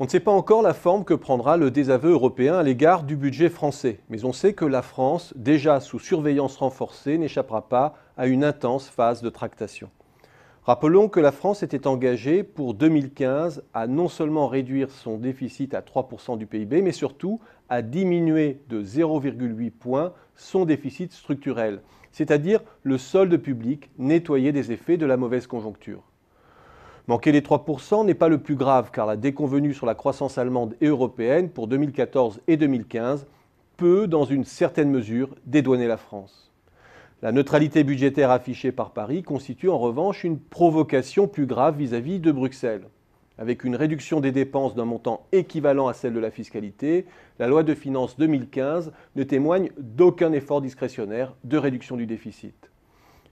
On ne sait pas encore la forme que prendra le désaveu européen à l'égard du budget français, mais on sait que la France, déjà sous surveillance renforcée, n'échappera pas à une intense phase de tractation. Rappelons que la France était engagée pour 2015 à non seulement réduire son déficit à 3% du PIB, mais surtout à diminuer de 0,8 point son déficit structurel, c'est-à-dire le solde public nettoyé des effets de la mauvaise conjoncture. Manquer les 3% n'est pas le plus grave car la déconvenue sur la croissance allemande et européenne pour 2014 et 2015 peut, dans une certaine mesure, dédouaner la France. La neutralité budgétaire affichée par Paris constitue en revanche une provocation plus grave vis-à-vis -vis de Bruxelles. Avec une réduction des dépenses d'un montant équivalent à celle de la fiscalité, la loi de finances 2015 ne témoigne d'aucun effort discrétionnaire de réduction du déficit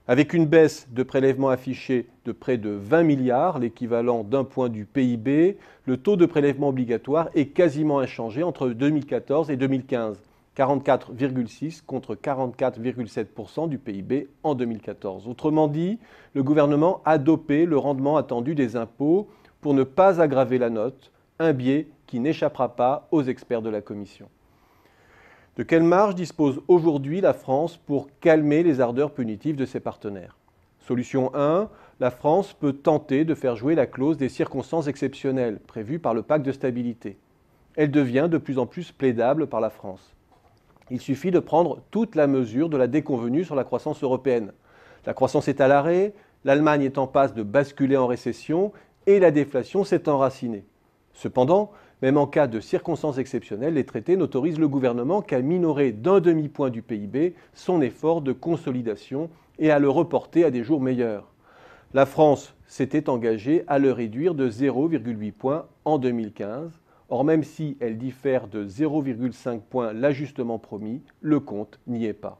avec une baisse de prélèvements affichés de près de 20 milliards, l'équivalent d'un point du PIB, le taux de prélèvement obligatoire est quasiment inchangé entre 2014 et 2015, 44,6 contre 44,7 du PIB en 2014. Autrement dit, le gouvernement a dopé le rendement attendu des impôts pour ne pas aggraver la note, un biais qui n'échappera pas aux experts de la Commission. De quelle marge dispose aujourd'hui la France pour calmer les ardeurs punitives de ses partenaires Solution 1, la France peut tenter de faire jouer la clause des circonstances exceptionnelles prévues par le pacte de stabilité. Elle devient de plus en plus plaidable par la France. Il suffit de prendre toute la mesure de la déconvenue sur la croissance européenne. La croissance est à l'arrêt, l'Allemagne est en passe de basculer en récession et la déflation s'est enracinée. Cependant, même en cas de circonstances exceptionnelles, les traités n'autorisent le gouvernement qu'à minorer d'un demi-point du PIB son effort de consolidation et à le reporter à des jours meilleurs. La France s'était engagée à le réduire de 0,8 points en 2015. Or, même si elle diffère de 0,5 points l'ajustement promis, le compte n'y est pas.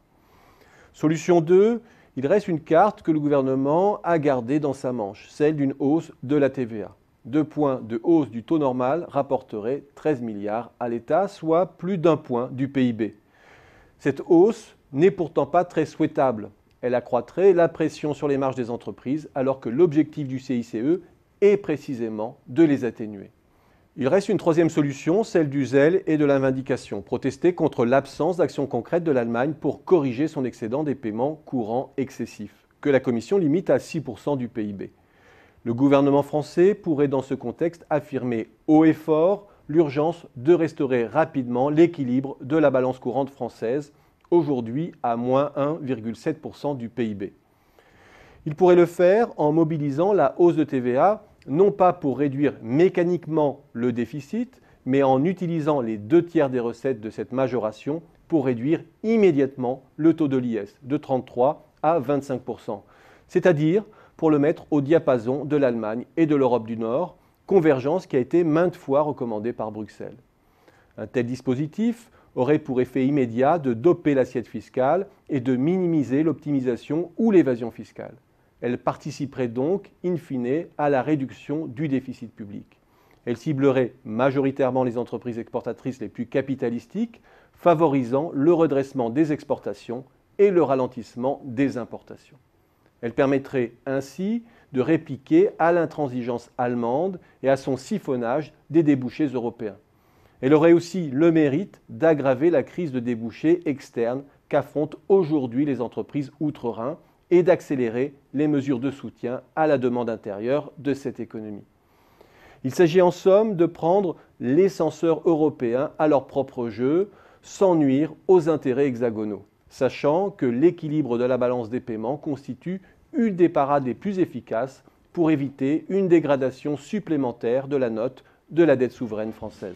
Solution 2, il reste une carte que le gouvernement a gardée dans sa manche, celle d'une hausse de la TVA. Deux points de hausse du taux normal rapporteraient 13 milliards à l'État, soit plus d'un point du PIB. Cette hausse n'est pourtant pas très souhaitable. Elle accroîtrait la pression sur les marges des entreprises alors que l'objectif du CICE est précisément de les atténuer. Il reste une troisième solution, celle du zèle et de la vindication, protester contre l'absence d'action concrète de l'Allemagne pour corriger son excédent des paiements courants excessifs, que la Commission limite à 6% du PIB. Le gouvernement français pourrait dans ce contexte affirmer haut et fort l'urgence de restaurer rapidement l'équilibre de la balance courante française, aujourd'hui à moins 1,7% du PIB. Il pourrait le faire en mobilisant la hausse de TVA, non pas pour réduire mécaniquement le déficit, mais en utilisant les deux tiers des recettes de cette majoration pour réduire immédiatement le taux de l'IS de 33 à 25%, c'est-à-dire pour le mettre au diapason de l'Allemagne et de l'Europe du Nord, convergence qui a été maintes fois recommandée par Bruxelles. Un tel dispositif aurait pour effet immédiat de doper l'assiette fiscale et de minimiser l'optimisation ou l'évasion fiscale. Elle participerait donc, in fine, à la réduction du déficit public. Elle ciblerait majoritairement les entreprises exportatrices les plus capitalistiques, favorisant le redressement des exportations et le ralentissement des importations. Elle permettrait ainsi de répliquer à l'intransigeance allemande et à son siphonnage des débouchés européens. Elle aurait aussi le mérite d'aggraver la crise de débouchés externes qu'affrontent aujourd'hui les entreprises outre-Rhin et d'accélérer les mesures de soutien à la demande intérieure de cette économie. Il s'agit en somme de prendre les censeurs européens à leur propre jeu sans nuire aux intérêts hexagonaux sachant que l'équilibre de la balance des paiements constitue une des parades les plus efficaces pour éviter une dégradation supplémentaire de la note de la dette souveraine française.